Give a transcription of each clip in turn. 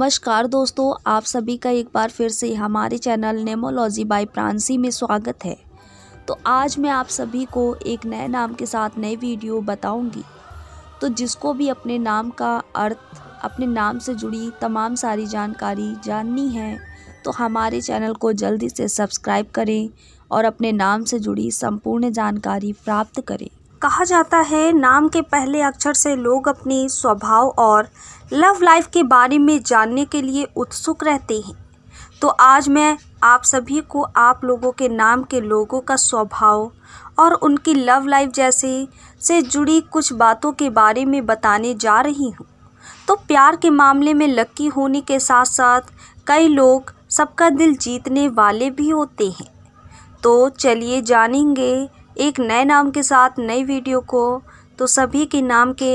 नमस्कार दोस्तों आप सभी का एक बार फिर से हमारे चैनल नेमोलॉजी बाय प्रांसी में स्वागत है तो आज मैं आप सभी को एक नए नाम के साथ नई वीडियो बताऊंगी तो जिसको भी अपने नाम का अर्थ अपने नाम से जुड़ी तमाम सारी जानकारी जाननी है तो हमारे चैनल को जल्दी से सब्सक्राइब करें और अपने नाम से जुड़ी संपूर्ण जानकारी प्राप्त करें कहा जाता है नाम के पहले अक्षर से लोग अपने स्वभाव और लव लाइफ के बारे में जानने के लिए उत्सुक रहते हैं तो आज मैं आप सभी को आप लोगों के नाम के लोगों का स्वभाव और उनकी लव लाइफ जैसे से जुड़ी कुछ बातों के बारे में बताने जा रही हूँ तो प्यार के मामले में लकी होने के साथ साथ कई लोग सबका दिल जीतने वाले भी होते हैं तो चलिए जानेंगे एक नए नाम के साथ नई वीडियो को तो सभी के नाम के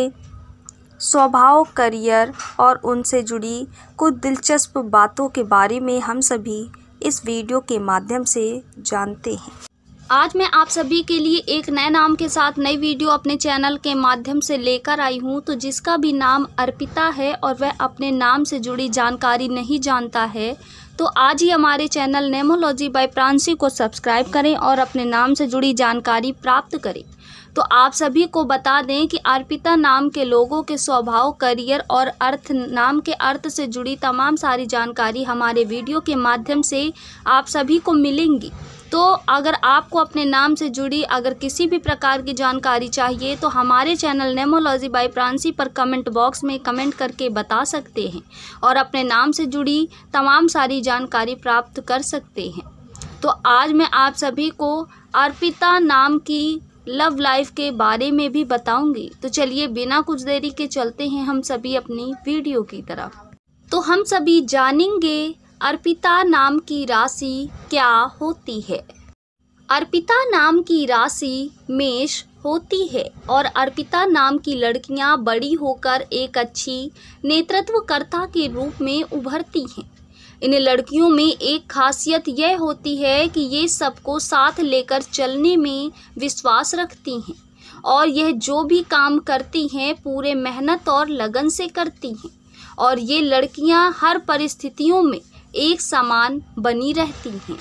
स्वभाव करियर और उनसे जुड़ी कुछ दिलचस्प बातों के बारे में हम सभी इस वीडियो के माध्यम से जानते हैं आज मैं आप सभी के लिए एक नए नाम के साथ नई वीडियो अपने चैनल के माध्यम से लेकर आई हूं तो जिसका भी नाम अर्पिता है और वह अपने नाम से जुड़ी जानकारी नहीं जानता है तो आज ही हमारे चैनल नेमोलॉजी बाय प्रांसी को सब्सक्राइब करें और अपने नाम से जुड़ी जानकारी प्राप्त करें तो आप सभी को बता दें कि अर्पिता नाम के लोगों के स्वभाव करियर और अर्थ नाम के अर्थ से जुड़ी तमाम सारी जानकारी हमारे वीडियो के माध्यम से आप सभी को मिलेंगी तो अगर आपको अपने नाम से जुड़ी अगर किसी भी प्रकार की जानकारी चाहिए तो हमारे चैनल नेमोलॉजी बाई प्रांसी पर कमेंट बॉक्स में कमेंट करके बता सकते हैं और अपने नाम से जुड़ी तमाम सारी जानकारी प्राप्त कर सकते हैं तो आज मैं आप सभी को अर्पिता नाम की लव लाइफ के बारे में भी बताऊंगी तो चलिए बिना कुछ देरी के चलते हैं हम सभी अपनी वीडियो की तरफ तो हम सभी जानेंगे अर्पिता नाम की राशि क्या होती है अर्पिता नाम की राशि मेष होती है और अर्पिता नाम की लड़कियां बड़ी होकर एक अच्छी नेतृत्वकर्ता के रूप में उभरती हैं इन लड़कियों में एक खासियत यह होती है कि ये सबको साथ लेकर चलने में विश्वास रखती हैं और यह जो भी काम करती हैं पूरे मेहनत और लगन से करती हैं और ये लड़कियां हर परिस्थितियों में एक समान बनी रहती हैं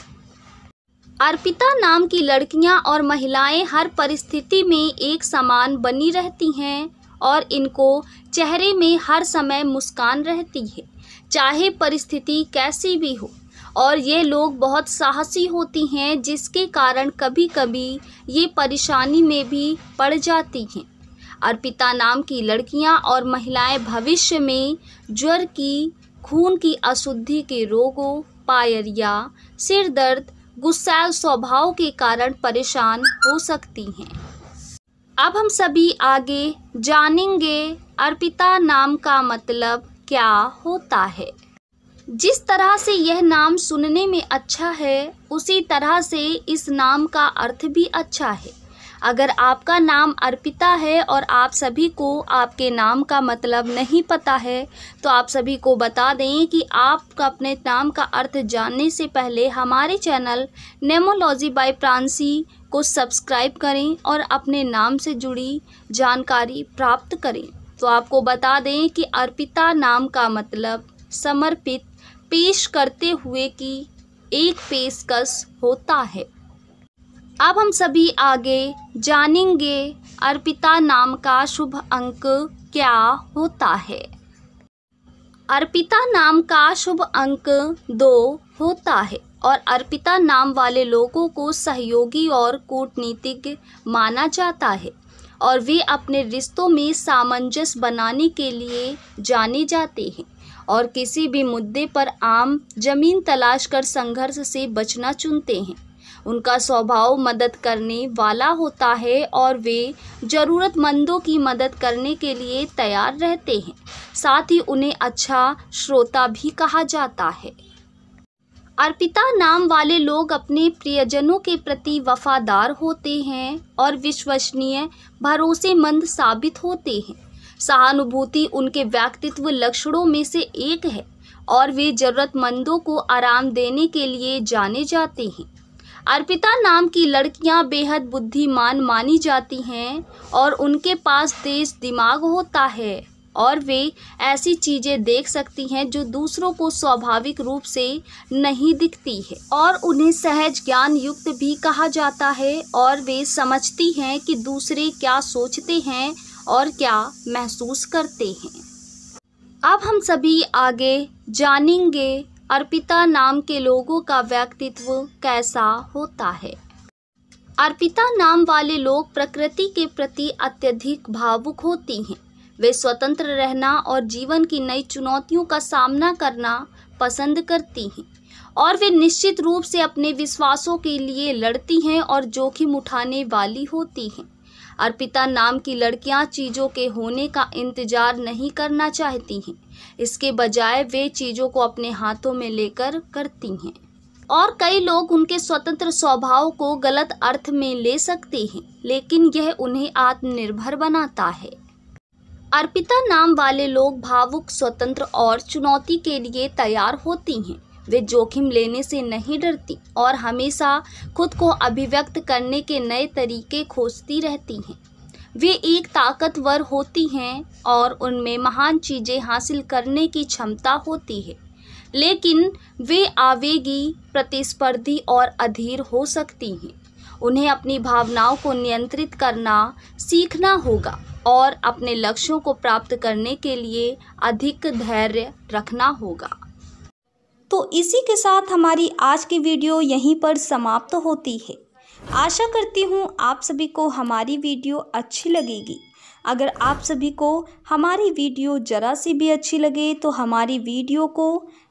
अर्पिता नाम की लड़कियां और महिलाएं हर परिस्थिति में एक समान बनी रहती हैं और इनको चेहरे में हर समय मुस्कान रहती है चाहे परिस्थिति कैसी भी हो और ये लोग बहुत साहसी होती हैं जिसके कारण कभी कभी ये परेशानी में भी पड़ जाती हैं अर्पिता नाम की लड़कियां और महिलाएं भविष्य में ज्वर की खून की अशुद्धि के रोगों पायरिया सिर दर्द गुस्सैल स्वभाव के कारण परेशान हो सकती हैं अब हम सभी आगे जानेंगे अर्पिता नाम का मतलब क्या होता है जिस तरह से यह नाम सुनने में अच्छा है उसी तरह से इस नाम का अर्थ भी अच्छा है अगर आपका नाम अर्पिता है और आप सभी को आपके नाम का मतलब नहीं पता है तो आप सभी को बता दें कि आप अपने नाम का अर्थ जानने से पहले हमारे चैनल नेमोलॉजी बाय प्रांसी को सब्सक्राइब करें और अपने नाम से जुड़ी जानकारी प्राप्त करें तो आपको बता दें कि अर्पिता नाम का मतलब समर्पित पेश करते हुए की एक पेशकश होता है अब हम सभी आगे जानेंगे अर्पिता नाम का शुभ अंक क्या होता है अर्पिता नाम का शुभ अंक दो होता है और अर्पिता नाम वाले लोगों को सहयोगी और कूटनीतिज्ञ माना जाता है और वे अपने रिश्तों में सामंजस्य बनाने के लिए जाने जाते हैं और किसी भी मुद्दे पर आम जमीन तलाश कर संघर्ष से बचना चुनते हैं उनका स्वभाव मदद करने वाला होता है और वे ज़रूरतमंदों की मदद करने के लिए तैयार रहते हैं साथ ही उन्हें अच्छा श्रोता भी कहा जाता है अर्पिता नाम वाले लोग अपने प्रियजनों के प्रति वफादार होते हैं और विश्वसनीय भरोसेमंद साबित होते हैं सहानुभूति उनके व्यक्तित्व लक्षणों में से एक है और वे ज़रूरतमंदों को आराम देने के लिए जाने जाते हैं अर्पिता नाम की लड़कियां बेहद बुद्धिमान मानी जाती हैं और उनके पास तेज दिमाग होता है और वे ऐसी चीज़ें देख सकती हैं जो दूसरों को स्वाभाविक रूप से नहीं दिखती है और उन्हें सहज ज्ञान युक्त भी कहा जाता है और वे समझती हैं कि दूसरे क्या सोचते हैं और क्या महसूस करते हैं अब हम सभी आगे जानेंगे अर्पिता नाम के लोगों का व्यक्तित्व कैसा होता है अर्पिता नाम वाले लोग प्रकृति के प्रति अत्यधिक भावुक होती हैं वे स्वतंत्र रहना और जीवन की नई चुनौतियों का सामना करना पसंद करती हैं और वे निश्चित रूप से अपने विश्वासों के लिए लड़ती हैं और जोखिम उठाने वाली होती हैं अर्पिता नाम की लड़कियां चीज़ों के होने का इंतज़ार नहीं करना चाहती हैं इसके बजाय वे चीज़ों को अपने हाथों में लेकर करती हैं और कई लोग उनके स्वतंत्र स्वभाव को गलत अर्थ में ले सकते हैं लेकिन यह उन्हें आत्मनिर्भर बनाता है अर्पिता नाम वाले लोग भावुक स्वतंत्र और चुनौती के लिए तैयार होती हैं वे जोखिम लेने से नहीं डरती और हमेशा खुद को अभिव्यक्त करने के नए तरीके खोजती रहती हैं वे एक ताकतवर होती हैं और उनमें महान चीज़ें हासिल करने की क्षमता होती है लेकिन वे आवेगी प्रतिस्पर्धी और अधीर हो सकती हैं उन्हें अपनी भावनाओं को नियंत्रित करना सीखना होगा और अपने लक्ष्यों को प्राप्त करने के लिए अधिक धैर्य रखना होगा तो इसी के साथ हमारी आज की वीडियो यहीं पर समाप्त होती है आशा करती हूँ आप सभी को हमारी वीडियो अच्छी लगेगी अगर आप सभी को हमारी वीडियो ज़रा सी भी अच्छी लगे तो हमारी वीडियो को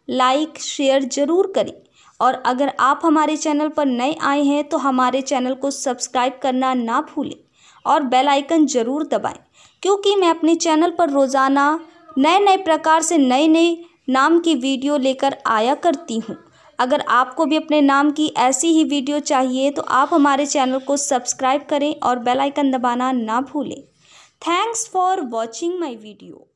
लाइक शेयर ज़रूर करें और अगर आप हमारे चैनल पर नए आए हैं तो हमारे चैनल को सब्सक्राइब करना ना भूलें और बेल आइकन ज़रूर दबाएं क्योंकि मैं अपने चैनल पर रोज़ाना नए नए प्रकार से नए नए नाम की वीडियो लेकर आया करती हूँ अगर आपको भी अपने नाम की ऐसी ही वीडियो चाहिए तो आप हमारे चैनल को सब्सक्राइब करें और बेल आइकन दबाना ना भूलें thanks for watching my video